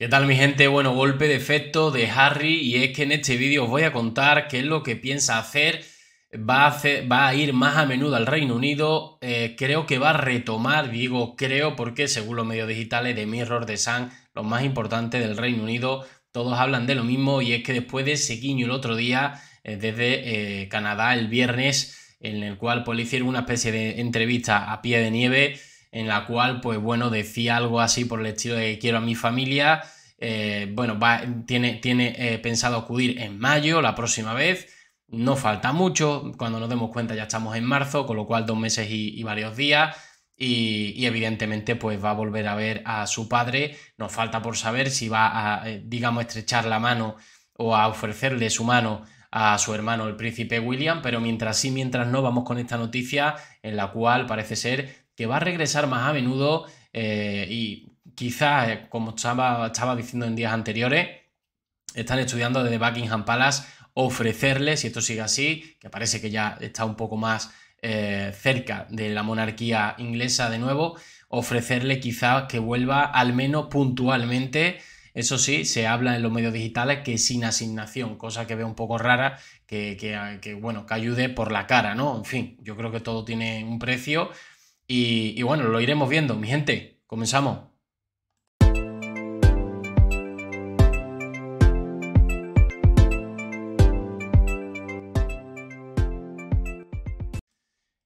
¿Qué tal mi gente? Bueno, golpe de efecto de Harry y es que en este vídeo os voy a contar qué es lo que piensa hacer. Va a, a ir más a menudo al Reino Unido, eh, creo que va a retomar, digo creo porque según los medios digitales de Mirror, de Sun, los más importantes del Reino Unido, todos hablan de lo mismo y es que después de ese el otro día, eh, desde eh, Canadá el viernes, en el cual pues, le una especie de entrevista a pie de nieve, en la cual, pues bueno, decía algo así por el estilo de quiero a mi familia. Eh, bueno, tiene, tiene eh, pensado acudir en mayo, la próxima vez. No falta mucho, cuando nos demos cuenta ya estamos en marzo, con lo cual dos meses y, varios días. Y, evidentemente pues va a volver a ver a su padre. Nos falta por saber si va a, eh, digamos, estrechar la mano o a ofrecerle su mano a su hermano el príncipe William, pero mientras sí, mientras no, vamos con esta noticia en la cual parece ser que va a regresar más a menudo eh, y quizás, eh, como estaba, diciendo en días anteriores, están estudiando desde Buckingham Palace ofrecerle, si esto sigue así, que parece que ya está un poco más eh, cerca de la monarquía inglesa de nuevo, ofrecerle quizás que vuelva al menos puntualmente. Eso sí, se habla en los medios digitales que sin asignación, cosa que veo un poco rara, que, que bueno, que ayude por la cara, ¿no? En fin, yo creo que todo tiene un precio, y, bueno, lo iremos viendo. Mi gente, comenzamos.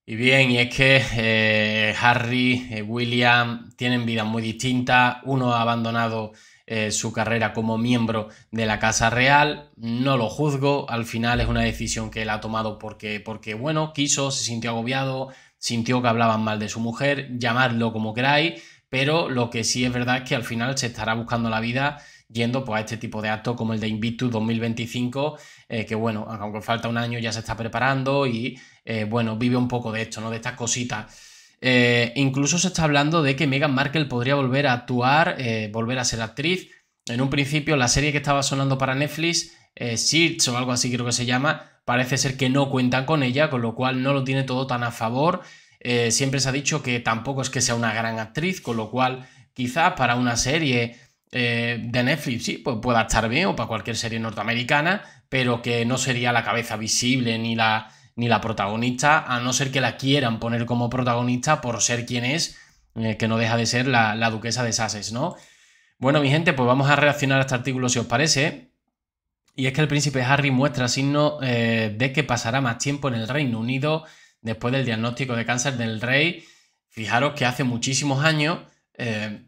Y bien, y es que eh, Harry, y eh, William tienen vidas muy distintas. Uno ha abandonado eh, su carrera como miembro de la Casa Real. No lo juzgo, al final es una decisión que él ha tomado porque, porque bueno, quiso, se sintió agobiado, sintió que hablaban mal de su mujer, llamadlo como queráis, pero lo que sí es verdad es que al final se estará buscando la vida yendo pues, a este tipo de actos como el de Invictus 2025, eh, que bueno, aunque falta un año ya se está preparando y eh, bueno, vive un poco de esto, ¿no? De estas cositas. Eh, incluso se está hablando de que Meghan Markle podría volver a actuar, volver a ser actriz. En un principio, la serie que estaba sonando para Netflix, Search o algo así creo que se llama, parece ser que no cuentan con ella, con lo cual no lo tiene todo tan a favor. Eh, siempre se ha dicho que tampoco es que sea una gran actriz, con lo cual quizás para una serie eh, de Netflix sí, pues pueda estar bien, o para cualquier serie norteamericana, pero que no sería la cabeza visible ni la, ni la protagonista, a no ser que la quieran poner como protagonista por ser quien es, eh, que no deja de ser la, la duquesa de Sasses, ¿no? Bueno, mi gente, pues vamos a reaccionar a este artículo si os parece. Y es que el príncipe Harry muestra signos eh, de que pasará más tiempo en el Reino Unido después del diagnóstico de cáncer del rey. Fijaros que hace muchísimos años eh,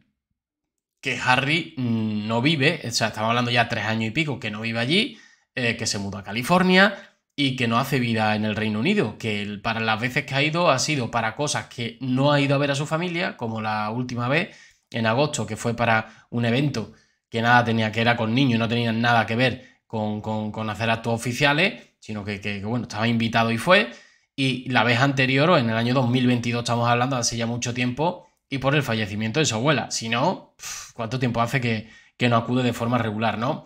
que Harry mm, no vive, o sea, estamos hablando ya tres años y pico, que no vive allí, eh, que se mudó a California y que no hace vida en el Reino Unido, que para las veces que ha ido ha sido para cosas que no ha ido a ver a su familia, como la última vez en agosto, que fue para un evento que nada tenía que era con niños, no tenía nada que ver con, hacer actos oficiales, sino que, bueno, estaba invitado y fue. Y la vez anterior, o en el año 2022, estamos hablando, hace ya mucho tiempo, y por el fallecimiento de su abuela. Si no, ¿cuánto tiempo hace que, que no acude de forma regular, no?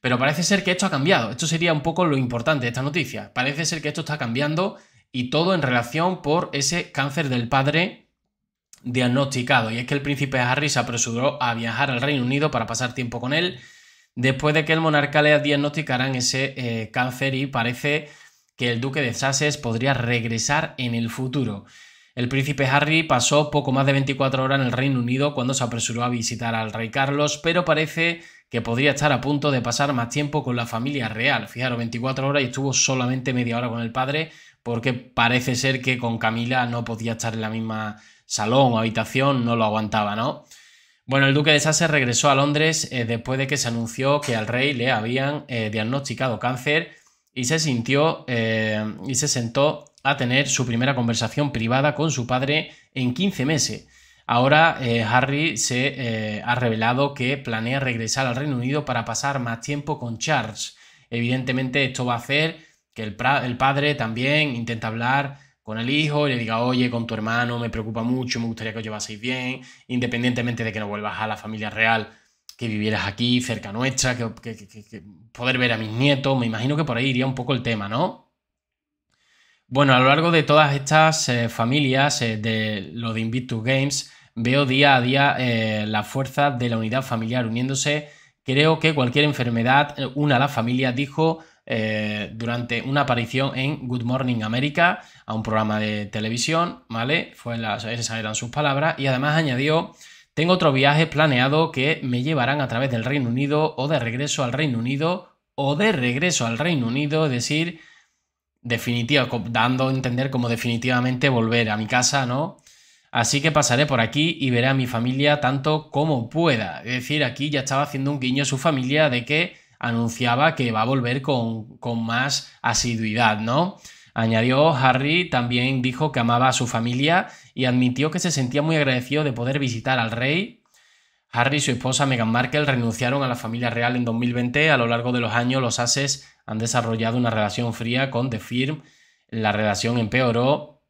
Pero parece ser que esto ha cambiado. Esto sería un poco lo importante de esta noticia. Parece ser que esto está cambiando y todo en relación por ese cáncer del padre diagnosticado. Y es que el príncipe Harry se apresuró a viajar al Reino Unido para pasar tiempo con él después de que el monarca le diagnosticaran ese eh, cáncer y parece que el duque de Sussex podría regresar en el futuro. El príncipe Harry pasó poco más de 24 horas en el Reino Unido cuando se apresuró a visitar al rey Carlos, pero parece que podría estar a punto de pasar más tiempo con la familia real. Fijaros, 24 horas y estuvo solamente media hora con el padre porque parece ser que con Camila no podía estar en la misma salón o habitación, no lo aguantaba, ¿no? Bueno, el duque de Sussex regresó a Londres eh, después de que se anunció que al rey le habían eh, diagnosticado cáncer y se sintió eh, y se sentó a tener su primera conversación privada con su padre en 15 meses. Ahora Harry se ha revelado que planea regresar al Reino Unido para pasar más tiempo con Charles. Evidentemente esto va a hacer que el, el padre también intente hablar con el hijo y le diga, oye, con tu hermano me preocupa mucho, me gustaría que os llevaseis bien, independientemente de que no vuelvas a la familia real, que vivieras aquí, cerca nuestra, que, poder ver a mis nietos, me imagino que por ahí iría un poco el tema, ¿no? Bueno, a lo largo de todas estas eh, familias eh, de lo de Invictus Games, veo día a día eh, la fuerza de la unidad familiar uniéndose. Creo que cualquier enfermedad una a la familia, dijo eh, durante una aparición en Good Morning America, a un programa de televisión, ¿vale? Fue esas eran sus palabras, y además añadió, tengo otro viaje planeado que me llevarán a través del Reino Unido o de regreso al Reino Unido o de regreso al Reino Unido, es decir, definitiva, dando a entender como definitivamente volver a mi casa, ¿no? Así que pasaré por aquí y veré a mi familia tanto como pueda. Es decir, aquí ya estaba haciendo un guiño a su familia de que anunciaba que va a volver con, más asiduidad, ¿no? Añadió, Harry también dijo que amaba a su familia y admitió que se sentía muy agradecido de poder visitar al rey. Harry y su esposa Meghan Markle renunciaron a la familia real en 2020. A lo largo de los años, los ases han desarrollado una relación fría con The Firm. La relación empeoró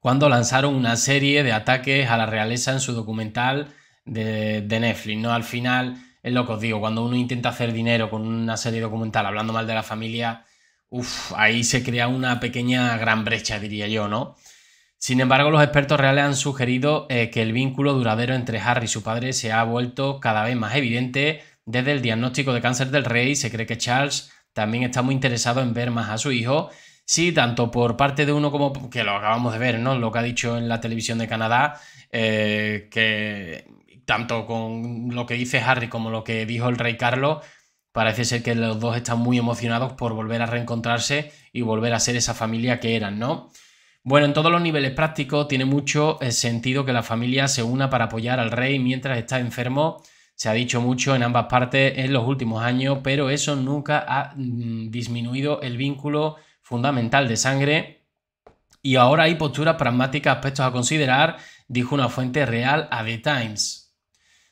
cuando lanzaron una serie de ataques a la realeza en su documental de, de Netflix. ¿no? Al final, es lo que os digo, cuando uno intenta hacer dinero con una serie documental hablando mal de la familia, uff, ahí se crea una pequeña gran brecha, diría yo, ¿no? Sin embargo, los expertos reales han sugerido eh, que el vínculo duradero entre Harry y su padre se ha vuelto cada vez más evidente desde el diagnóstico de cáncer del rey. Se cree que Charles también está muy interesado en ver más a su hijo. Sí, tanto por parte de uno como que lo acabamos de ver, ¿no? Lo que ha dicho en la televisión de Canadá, eh, que tanto con lo que dice Harry como lo que dijo el rey Carlos, parece ser que los dos están muy emocionados por volver a reencontrarse y volver a ser esa familia que eran, ¿no? Bueno, en todos los niveles prácticos tiene mucho eh, sentido que la familia se una para apoyar al rey mientras está enfermo. Se ha dicho mucho en ambas partes en los últimos años, pero eso nunca ha mm, disminuido el vínculo fundamental de sangre. Y ahora hay posturas pragmáticas, aspectos a considerar, dijo una fuente real a The Times.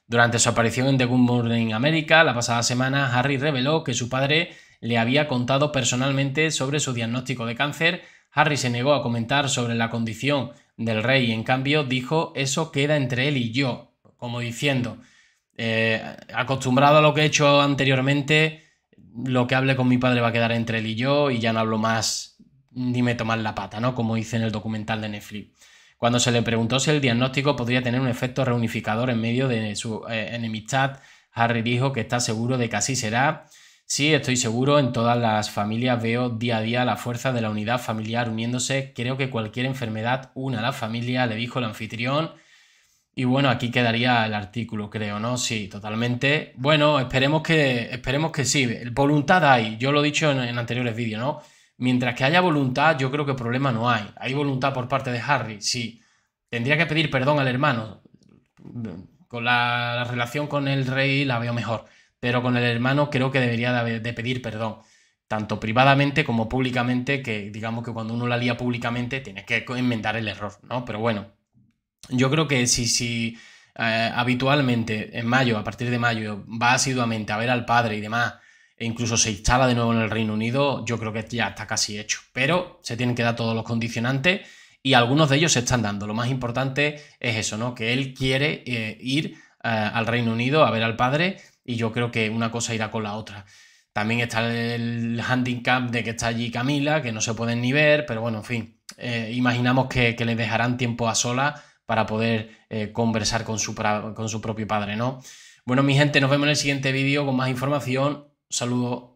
Durante su aparición en The Good Morning America la pasada semana, Harry reveló que su padre le había contado personalmente sobre su diagnóstico de cáncer. Harry se negó a comentar sobre la condición del rey, y, en cambio dijo eso queda entre él y yo, como diciendo, eh, acostumbrado a lo que he hecho anteriormente, lo que hable con mi padre va a quedar entre él y yo y ya no hablo más ni me tomar la pata, ¿no? Como dice en el documental de Netflix cuando se le preguntó si el diagnóstico podría tener un efecto reunificador en medio de su eh, enemistad, Harry dijo que está seguro de que así será. Sí, estoy seguro, en todas las familias veo día a día la fuerza de la unidad familiar uniéndose. Creo que cualquier enfermedad una a la familia, le dijo el anfitrión. Y bueno, aquí quedaría el artículo, creo, ¿no? Sí, totalmente. Bueno, esperemos que, esperemos que sí. Voluntad hay, yo lo he dicho en anteriores vídeos, ¿no? Mientras que haya voluntad, yo creo que problema no hay. Hay voluntad por parte de Harry, sí. Tendría que pedir perdón al hermano. Con la, relación con el rey la veo mejor, pero con el hermano creo que debería de, pedir perdón tanto privadamente como públicamente, que digamos que cuando uno la lía públicamente tienes que inventar el error, ¿no? Pero bueno, yo creo que si, si eh, habitualmente en mayo, a partir de mayo, va asiduamente a ver al padre y demás, e incluso se instala de nuevo en el Reino Unido, yo creo que ya está casi hecho. Pero se tienen que dar todos los condicionantes y algunos de ellos se están dando. Lo más importante es eso, ¿no? Que él quiere eh, ir eh, al Reino Unido a ver al padre y yo creo que una cosa irá con la otra. También está el handicap de que está allí Camila, que no se pueden ni ver, pero bueno, en fin, eh, imaginamos que, les le dejarán tiempo a sola para poder conversar con su, con su propio padre, ¿no? Bueno, mi gente, nos vemos en el siguiente vídeo con más información saludo.